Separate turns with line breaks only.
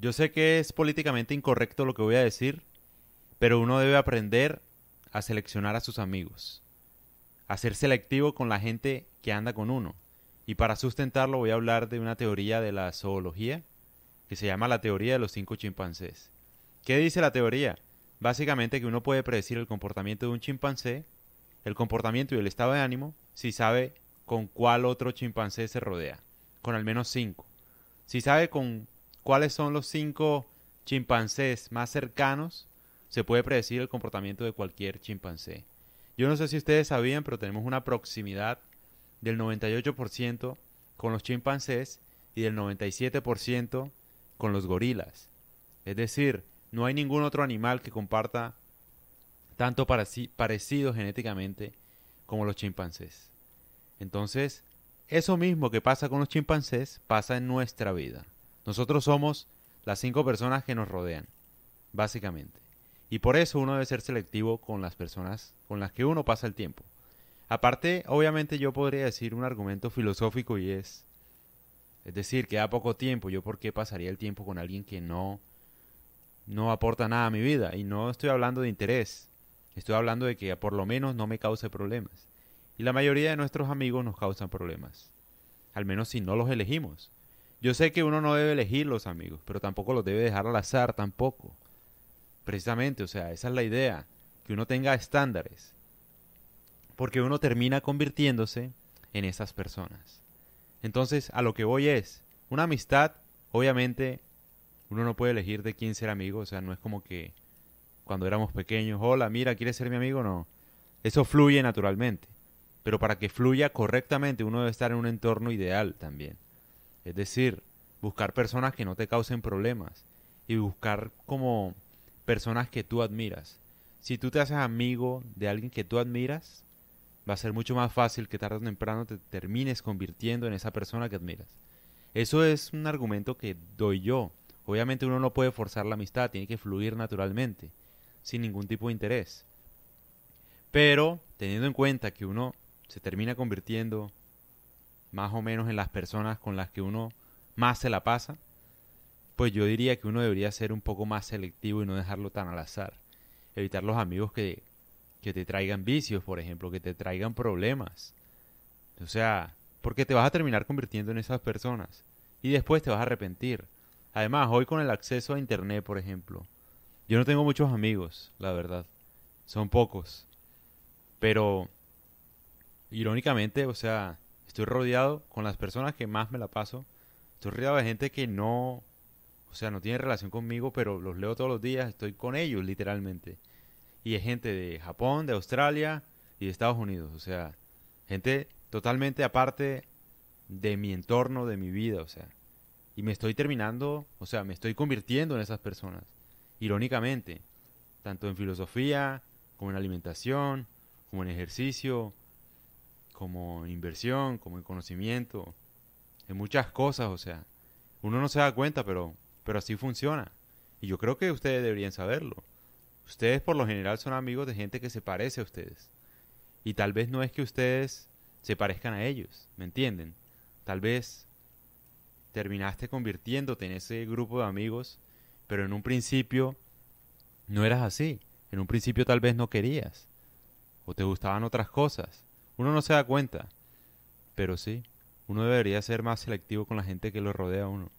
Yo sé que es políticamente incorrecto lo que voy a decir, pero uno debe aprender a seleccionar a sus amigos, a ser selectivo con la gente que anda con uno. Y para sustentarlo voy a hablar de una teoría de la zoología que se llama la teoría de los cinco chimpancés. ¿Qué dice la teoría? Básicamente que uno puede predecir el comportamiento de un chimpancé, el comportamiento y el estado de ánimo, si sabe con cuál otro chimpancé se rodea, con al menos cinco. Si sabe con cuáles son los cinco chimpancés más cercanos, se puede predecir el comportamiento de cualquier chimpancé. Yo no sé si ustedes sabían, pero tenemos una proximidad del 98% con los chimpancés y del 97% con los gorilas. Es decir, no hay ningún otro animal que comparta tanto parecido genéticamente como los chimpancés. Entonces, eso mismo que pasa con los chimpancés pasa en nuestra vida. Nosotros somos las cinco personas que nos rodean, básicamente. Y por eso uno debe ser selectivo con las personas con las que uno pasa el tiempo. Aparte, obviamente yo podría decir un argumento filosófico y es, es decir, que a poco tiempo, yo por qué pasaría el tiempo con alguien que no no aporta nada a mi vida y no estoy hablando de interés, estoy hablando de que por lo menos no me cause problemas. Y la mayoría de nuestros amigos nos causan problemas, al menos si no los elegimos. Yo sé que uno no debe elegir los amigos, pero tampoco los debe dejar al azar tampoco. Precisamente, o sea, esa es la idea, que uno tenga estándares. Porque uno termina convirtiéndose en esas personas. Entonces, a lo que voy es, una amistad, obviamente, uno no puede elegir de quién ser amigo, o sea, no es como que cuando éramos pequeños, hola, mira, ¿quieres ser mi amigo? No. Eso fluye naturalmente. Pero para que fluya correctamente, uno debe estar en un entorno ideal también. Es decir, buscar personas que no te causen problemas y buscar como personas que tú admiras. Si tú te haces amigo de alguien que tú admiras, va a ser mucho más fácil que tarde o temprano te termines convirtiendo en esa persona que admiras. Eso es un argumento que doy yo. Obviamente uno no puede forzar la amistad, tiene que fluir naturalmente, sin ningún tipo de interés. Pero teniendo en cuenta que uno se termina convirtiendo más o menos en las personas con las que uno más se la pasa, pues yo diría que uno debería ser un poco más selectivo y no dejarlo tan al azar. Evitar los amigos que, que te traigan vicios, por ejemplo, que te traigan problemas. O sea, porque te vas a terminar convirtiendo en esas personas y después te vas a arrepentir. Además, hoy con el acceso a Internet, por ejemplo, yo no tengo muchos amigos, la verdad. Son pocos. Pero, irónicamente, o sea, Estoy rodeado con las personas que más me la paso. Estoy rodeado de gente que no, o sea, no tiene relación conmigo, pero los leo todos los días, estoy con ellos literalmente. Y es gente de Japón, de Australia y de Estados Unidos, o sea, gente totalmente aparte de mi entorno, de mi vida, o sea. Y me estoy terminando, o sea, me estoy convirtiendo en esas personas, irónicamente, tanto en filosofía, como en alimentación, como en ejercicio, como inversión, como en conocimiento, en muchas cosas, o sea, uno no se da cuenta, pero, pero así funciona. Y yo creo que ustedes deberían saberlo. Ustedes por lo general son amigos de gente que se parece a ustedes. Y tal vez no es que ustedes se parezcan a ellos, ¿me entienden? Tal vez terminaste convirtiéndote en ese grupo de amigos, pero en un principio no eras así. En un principio tal vez no querías. O te gustaban otras cosas. Uno no se da cuenta, pero sí, uno debería ser más selectivo con la gente que lo rodea a uno.